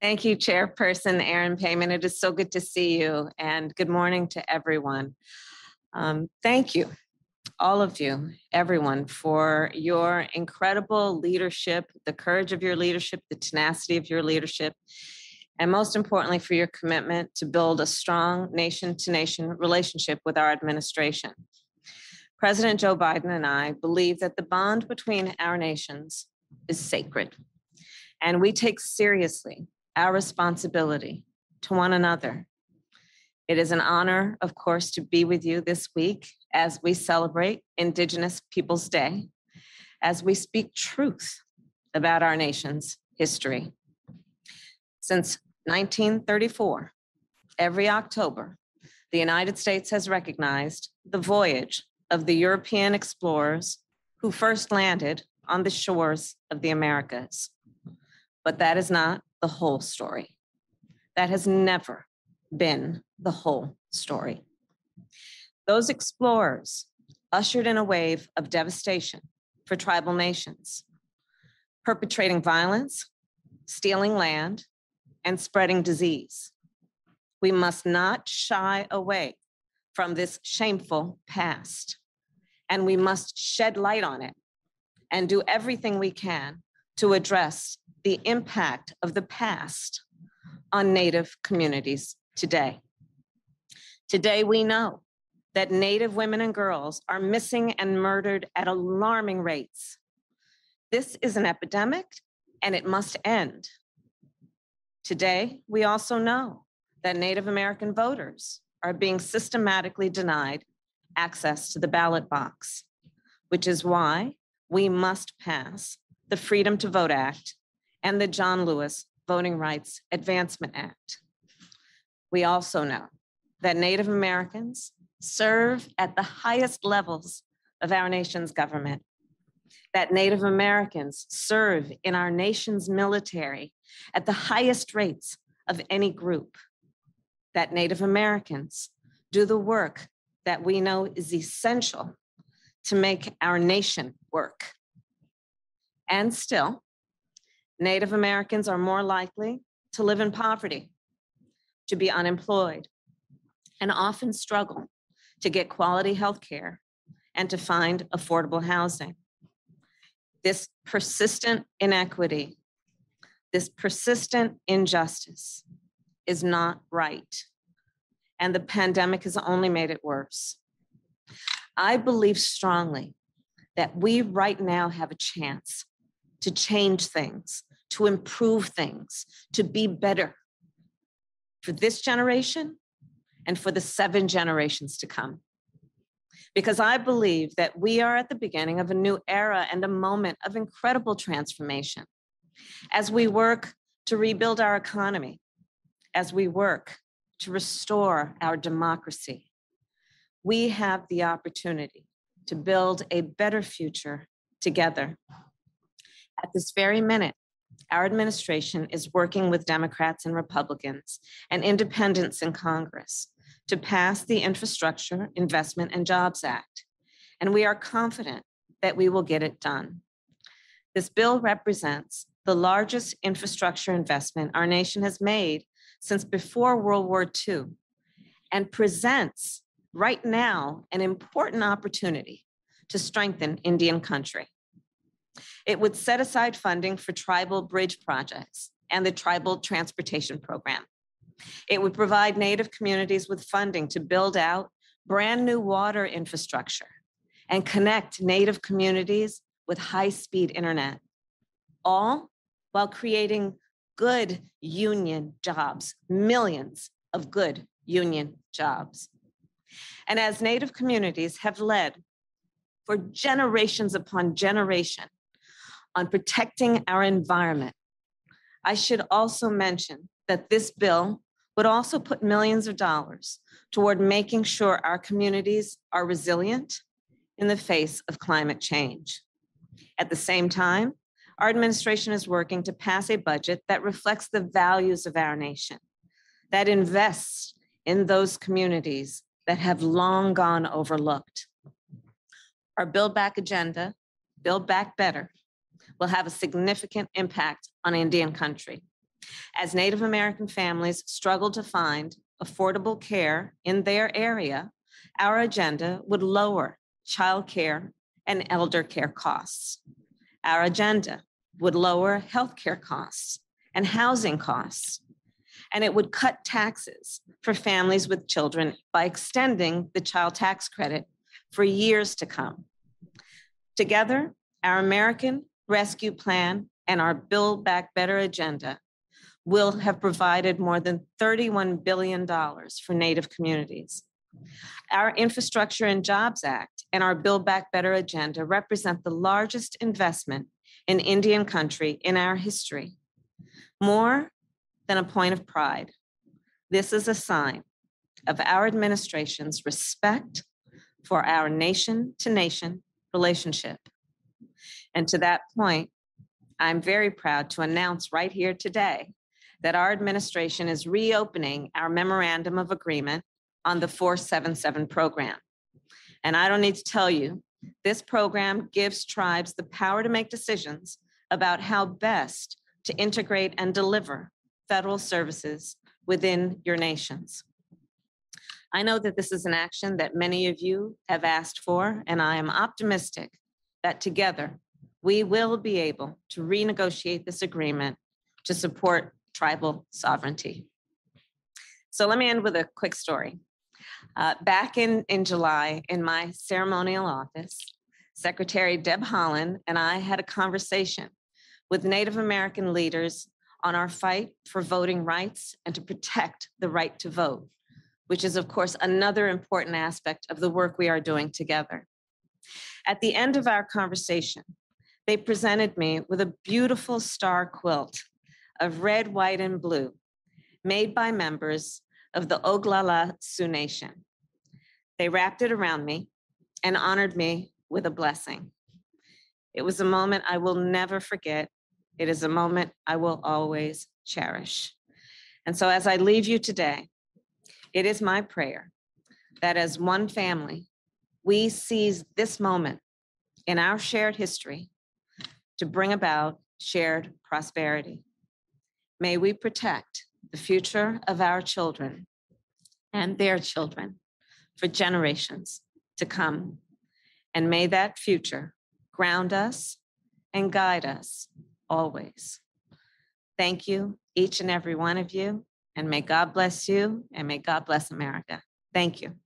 Thank you, Chairperson Aaron Payman. It is so good to see you, and good morning to everyone. Um, thank you, all of you, everyone, for your incredible leadership, the courage of your leadership, the tenacity of your leadership, and most importantly, for your commitment to build a strong nation to nation relationship with our administration. President Joe Biden and I believe that the bond between our nations is sacred, and we take seriously our responsibility to one another. It is an honor, of course, to be with you this week as we celebrate Indigenous Peoples Day, as we speak truth about our nation's history. Since 1934, every October, the United States has recognized the voyage of the European explorers who first landed on the shores of the Americas. But that is not the whole story. That has never been the whole story. Those explorers ushered in a wave of devastation for tribal nations, perpetrating violence, stealing land, and spreading disease. We must not shy away from this shameful past, and we must shed light on it and do everything we can to address the impact of the past on Native communities today. Today, we know that Native women and girls are missing and murdered at alarming rates. This is an epidemic and it must end. Today, we also know that Native American voters are being systematically denied access to the ballot box, which is why we must pass the Freedom to Vote Act, and the John Lewis Voting Rights Advancement Act. We also know that Native Americans serve at the highest levels of our nation's government, that Native Americans serve in our nation's military at the highest rates of any group, that Native Americans do the work that we know is essential to make our nation work. And still, Native Americans are more likely to live in poverty, to be unemployed, and often struggle to get quality health care and to find affordable housing. This persistent inequity, this persistent injustice is not right. And the pandemic has only made it worse. I believe strongly that we right now have a chance to change things, to improve things, to be better for this generation and for the seven generations to come. Because I believe that we are at the beginning of a new era and a moment of incredible transformation as we work to rebuild our economy, as we work to restore our democracy. We have the opportunity to build a better future together. At this very minute, our administration is working with Democrats and Republicans and independents in Congress to pass the Infrastructure Investment and Jobs Act, and we are confident that we will get it done. This bill represents the largest infrastructure investment our nation has made since before World War II and presents right now an important opportunity to strengthen Indian country. It would set aside funding for tribal bridge projects and the tribal transportation program. It would provide Native communities with funding to build out brand new water infrastructure and connect Native communities with high speed internet, all while creating good union jobs, millions of good union jobs. And as Native communities have led for generations upon generation on protecting our environment. I should also mention that this bill would also put millions of dollars toward making sure our communities are resilient in the face of climate change. At the same time, our administration is working to pass a budget that reflects the values of our nation, that invests in those communities that have long gone overlooked. Our Build Back agenda, Build Back Better, will have a significant impact on Indian country. As Native American families struggle to find affordable care in their area, our agenda would lower child care and elder care costs. Our agenda would lower healthcare costs and housing costs. And it would cut taxes for families with children by extending the child tax credit for years to come. Together, our American rescue plan and our Build Back Better agenda will have provided more than $31 billion for Native communities. Our Infrastructure and Jobs Act and our Build Back Better agenda represent the largest investment in Indian country in our history. More than a point of pride, this is a sign of our administration's respect for our nation to nation relationship and to that point, I'm very proud to announce right here today that our administration is reopening our memorandum of agreement on the 477 program. And I don't need to tell you, this program gives tribes the power to make decisions about how best to integrate and deliver federal services within your nations. I know that this is an action that many of you have asked for, and I am optimistic that together we will be able to renegotiate this agreement to support tribal sovereignty. So let me end with a quick story. Uh, back in, in July, in my ceremonial office, Secretary Deb Holland and I had a conversation with Native American leaders on our fight for voting rights and to protect the right to vote, which is, of course, another important aspect of the work we are doing together. At the end of our conversation, they presented me with a beautiful star quilt of red, white, and blue made by members of the Oglala Sioux Nation. They wrapped it around me and honored me with a blessing. It was a moment I will never forget. It is a moment I will always cherish. And so, as I leave you today, it is my prayer that as one family, we seize this moment in our shared history to bring about shared prosperity. May we protect the future of our children and their children for generations to come. And may that future ground us and guide us always. Thank you, each and every one of you, and may God bless you and may God bless America. Thank you.